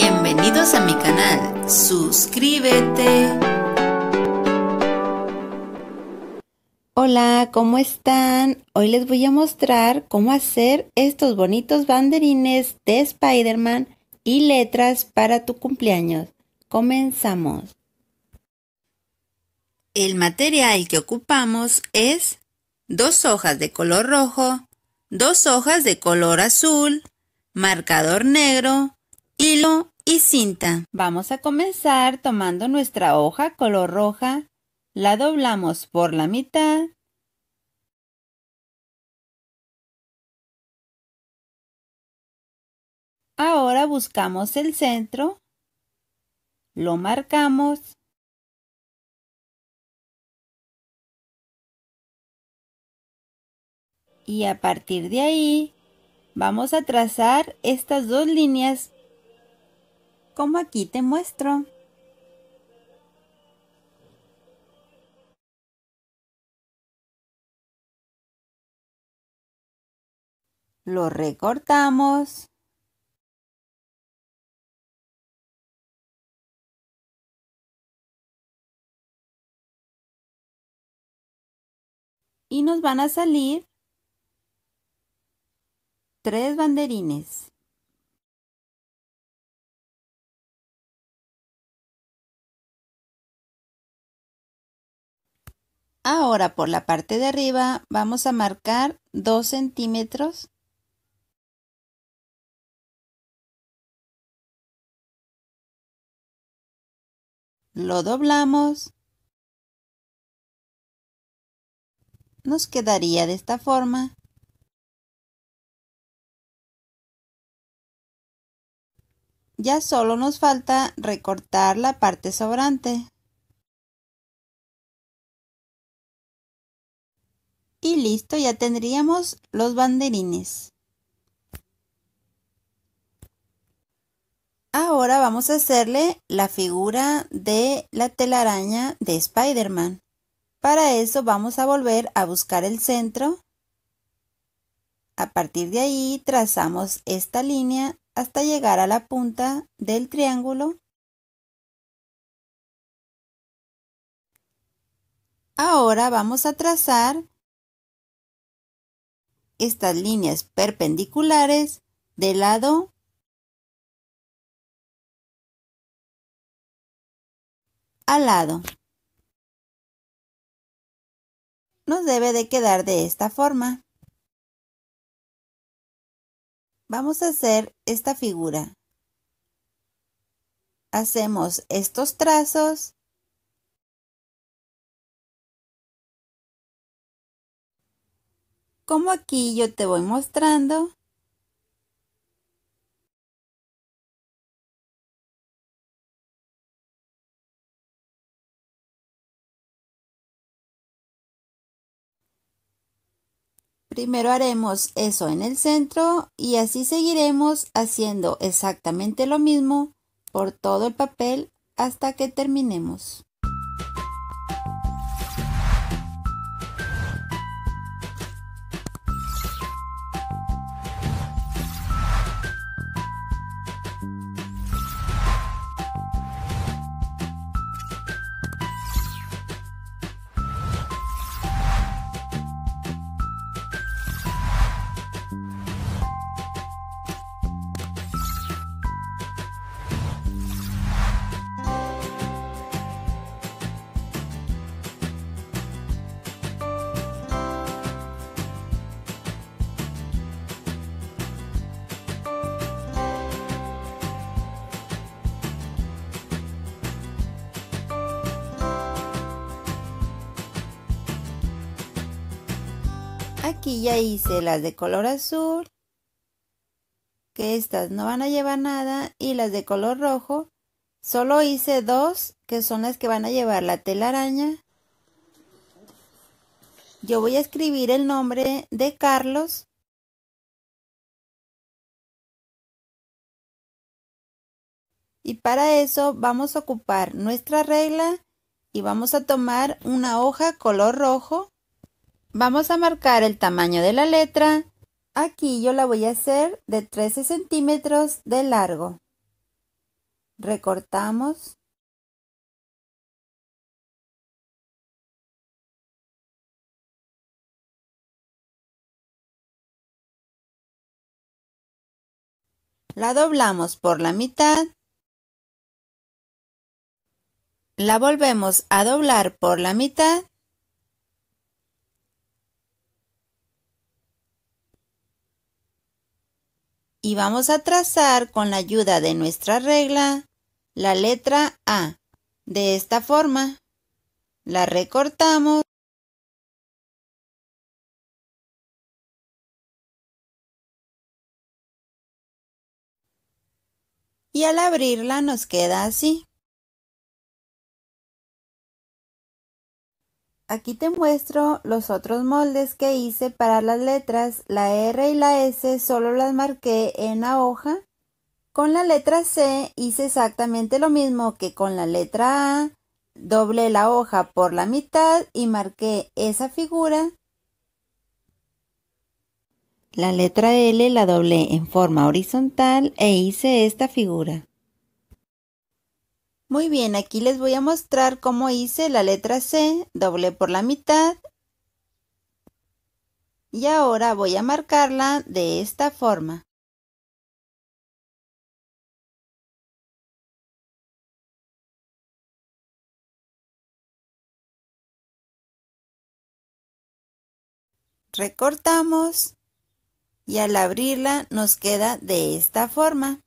Bienvenidos a mi canal, suscríbete. Hola, ¿cómo están? Hoy les voy a mostrar cómo hacer estos bonitos banderines de Spider-Man y letras para tu cumpleaños. Comenzamos. El material que ocupamos es dos hojas de color rojo, dos hojas de color azul, marcador negro, hilo y cinta. Vamos a comenzar tomando nuestra hoja color roja, la doblamos por la mitad Ahora buscamos el centro, lo marcamos y a partir de ahí vamos a trazar estas dos líneas como aquí te muestro. Lo recortamos. Y nos van a salir tres banderines. Ahora por la parte de arriba vamos a marcar 2 centímetros. Lo doblamos. Nos quedaría de esta forma. Ya solo nos falta recortar la parte sobrante. Y listo, ya tendríamos los banderines. Ahora vamos a hacerle la figura de la telaraña de Spider-Man. Para eso vamos a volver a buscar el centro. A partir de ahí trazamos esta línea hasta llegar a la punta del triángulo. Ahora vamos a trazar estas líneas perpendiculares de lado a lado. Nos debe de quedar de esta forma. Vamos a hacer esta figura. Hacemos estos trazos como aquí yo te voy mostrando Primero haremos eso en el centro y así seguiremos haciendo exactamente lo mismo por todo el papel hasta que terminemos. Aquí ya hice las de color azul, que estas no van a llevar nada, y las de color rojo, solo hice dos, que son las que van a llevar la telaraña. Yo voy a escribir el nombre de Carlos Y para eso vamos a ocupar nuestra regla y vamos a tomar una hoja color rojo Vamos a marcar el tamaño de la letra. Aquí yo la voy a hacer de 13 centímetros de largo. Recortamos. La doblamos por la mitad. La volvemos a doblar por la mitad. y vamos a trazar con la ayuda de nuestra regla la letra A de esta forma. La recortamos. Y al abrirla nos queda así. Aquí te muestro los otros moldes que hice para las letras. La R y la S solo las marqué en la hoja. Con la letra C hice exactamente lo mismo que con la letra A. Doblé la hoja por la mitad y marqué esa figura. La letra L la doblé en forma horizontal e hice esta figura. Muy bien, aquí les voy a mostrar cómo hice la letra C, doble por la mitad y ahora voy a marcarla de esta forma. Recortamos y al abrirla nos queda de esta forma.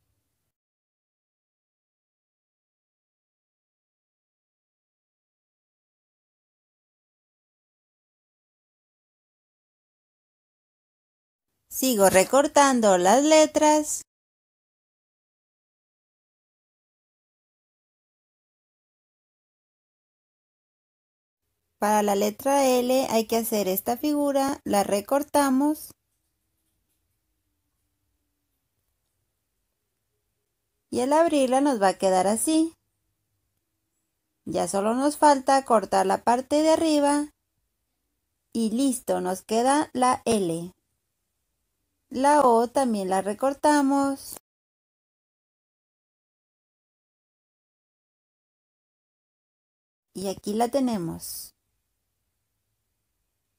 Sigo recortando las letras. Para la letra L hay que hacer esta figura, la recortamos y al abrirla nos va a quedar así. Ya solo nos falta cortar la parte de arriba y listo, nos queda la L. La O también la recortamos. Y aquí la tenemos.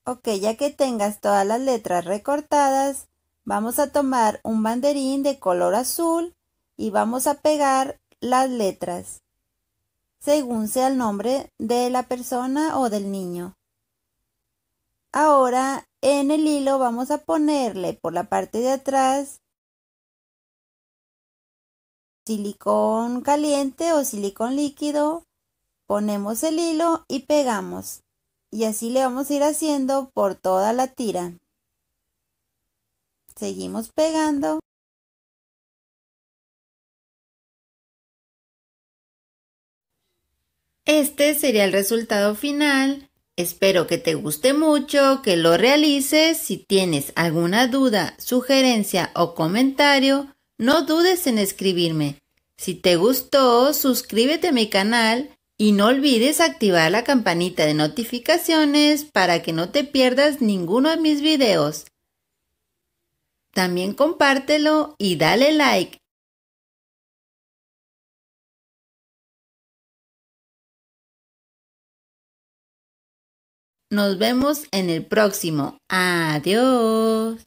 Ok, ya que tengas todas las letras recortadas, vamos a tomar un banderín de color azul y vamos a pegar las letras según sea el nombre de la persona o del niño. Ahora en el hilo vamos a ponerle por la parte de atrás silicón caliente o silicón líquido, ponemos el hilo y pegamos. Y así le vamos a ir haciendo por toda la tira. Seguimos pegando. Este sería el resultado final Espero que te guste mucho, que lo realices. Si tienes alguna duda, sugerencia o comentario, no dudes en escribirme. Si te gustó, suscríbete a mi canal y no olvides activar la campanita de notificaciones para que no te pierdas ninguno de mis videos. También compártelo y dale like. Nos vemos en el próximo. Adiós.